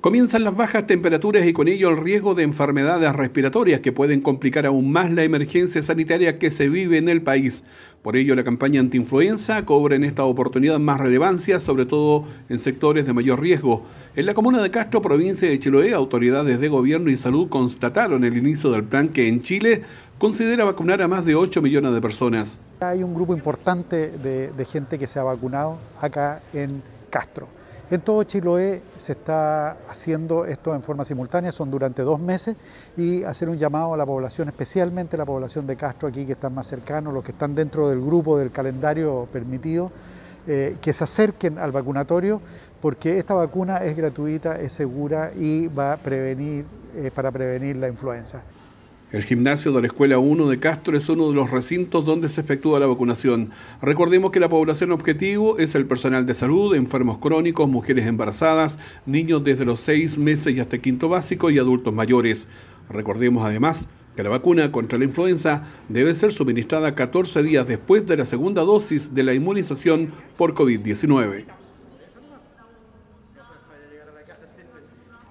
Comienzan las bajas temperaturas y con ello el riesgo de enfermedades respiratorias que pueden complicar aún más la emergencia sanitaria que se vive en el país. Por ello, la campaña antiinfluenza cobra en esta oportunidad más relevancia, sobre todo en sectores de mayor riesgo. En la comuna de Castro, provincia de Chiloé, autoridades de gobierno y salud constataron el inicio del plan que en Chile considera vacunar a más de 8 millones de personas. Hay un grupo importante de, de gente que se ha vacunado acá en Castro en todo Chiloé se está haciendo esto en forma simultánea, son durante dos meses, y hacer un llamado a la población, especialmente la población de Castro aquí que están más cercanos, los que están dentro del grupo del calendario permitido, eh, que se acerquen al vacunatorio, porque esta vacuna es gratuita, es segura y va a prevenir, eh, para prevenir la influenza. El gimnasio de la Escuela 1 de Castro es uno de los recintos donde se efectúa la vacunación. Recordemos que la población objetivo es el personal de salud, enfermos crónicos, mujeres embarazadas, niños desde los seis meses y hasta quinto básico y adultos mayores. Recordemos además que la vacuna contra la influenza debe ser suministrada 14 días después de la segunda dosis de la inmunización por COVID-19.